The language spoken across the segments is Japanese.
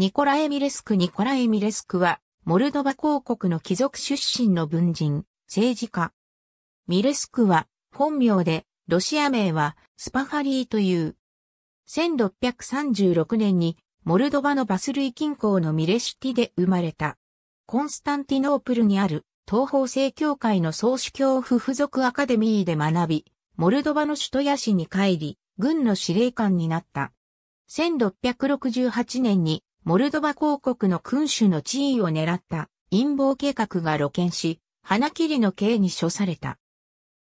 ニコラ・エミレスク・ニコラ・エミレスクは、モルドバ公国の貴族出身の文人、政治家。ミレスクは、本名で、ロシア名は、スパハリーという。1636年に、モルドバのバスルイ近郊のミレシティで生まれた。コンスタンティノープルにある、東方正教会の総主教府付属アカデミーで学び、モルドバの首都ヤシに帰り、軍の司令官になった。1668年にモルドバ公国の君主の地位を狙った陰謀計画が露見し、花切りの刑に処された。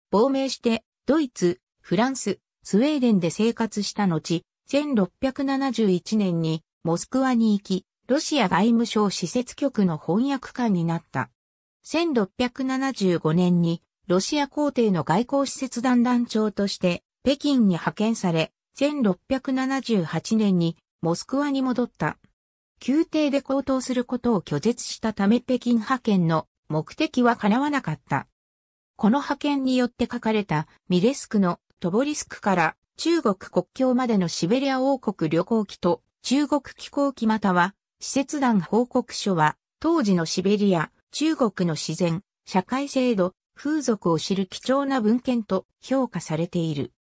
亡命して、ドイツ、フランス、スウェーデンで生活した後、1671年にモスクワに行き、ロシア外務省施設局の翻訳官になった。1675年にロシア皇帝の外交施設団団長として北京に派遣され、1678年にモスクワに戻った。宮廷で高騰することを拒絶したため北京派遣の目的は叶わなかった。この派遣によって書かれたミレスクのトボリスクから中国国境までのシベリア王国旅行記と中国気候機または使節団報告書は当時のシベリア、中国の自然、社会制度、風俗を知る貴重な文献と評価されている。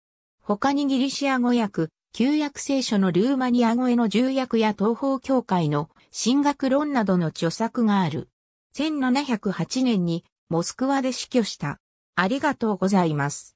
他にギリシア語訳、旧約聖書のルーマニア語への重役や東方教会の神学論などの著作がある。1708年にモスクワで死去した。ありがとうございます。